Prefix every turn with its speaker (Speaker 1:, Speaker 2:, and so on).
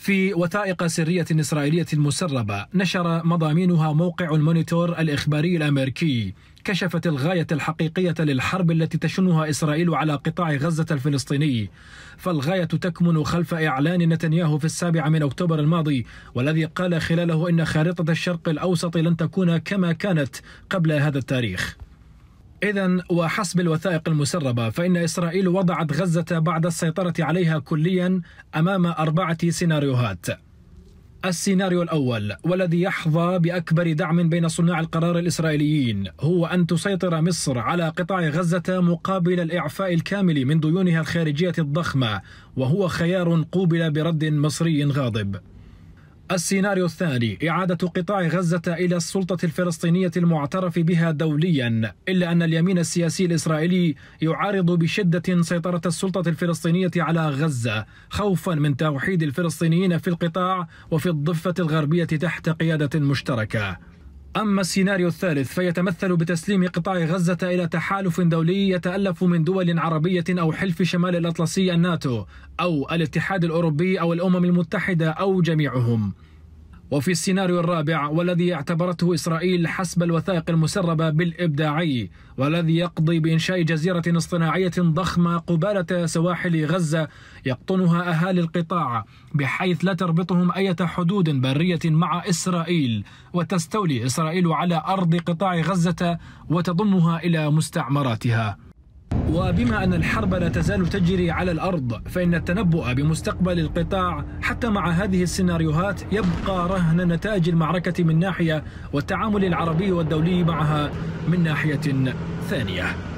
Speaker 1: في وثائق سرية إسرائيلية مسربة نشر مضامينها موقع المونيتور الإخباري الأمريكي كشفت الغاية الحقيقية للحرب التي تشنها إسرائيل على قطاع غزة الفلسطيني فالغاية تكمن خلف إعلان نتنياهو في السابع من أكتوبر الماضي والذي قال خلاله إن خارطة الشرق الأوسط لن تكون كما كانت قبل هذا التاريخ إذا وحسب الوثائق المسربة فإن إسرائيل وضعت غزة بعد السيطرة عليها كليا أمام أربعة سيناريوهات السيناريو الأول والذي يحظى بأكبر دعم بين صناع القرار الإسرائيليين هو أن تسيطر مصر على قطاع غزة مقابل الإعفاء الكامل من ديونها الخارجية الضخمة وهو خيار قوبل برد مصري غاضب السيناريو الثاني إعادة قطاع غزة إلى السلطة الفلسطينية المعترف بها دوليا إلا أن اليمين السياسي الإسرائيلي يعارض بشدة سيطرة السلطة الفلسطينية على غزة خوفا من توحيد الفلسطينيين في القطاع وفي الضفة الغربية تحت قيادة مشتركة أما السيناريو الثالث فيتمثل بتسليم قطاع غزة إلى تحالف دولي يتألف من دول عربية أو حلف شمال الأطلسي الناتو أو الاتحاد الأوروبي أو الأمم المتحدة أو جميعهم وفي السيناريو الرابع والذي اعتبرته إسرائيل حسب الوثائق المسربة بالإبداعي والذي يقضي بإنشاء جزيرة اصطناعية ضخمة قبالة سواحل غزة يقطنها أهالي القطاع بحيث لا تربطهم أي حدود برية مع إسرائيل وتستولي إسرائيل على أرض قطاع غزة وتضمها إلى مستعمراتها وبما أن الحرب لا تزال تجري على الأرض فإن التنبؤ بمستقبل القطاع حتى مع هذه السيناريوهات يبقى رهن نتائج المعركة من ناحية والتعامل العربي والدولي معها من ناحية ثانية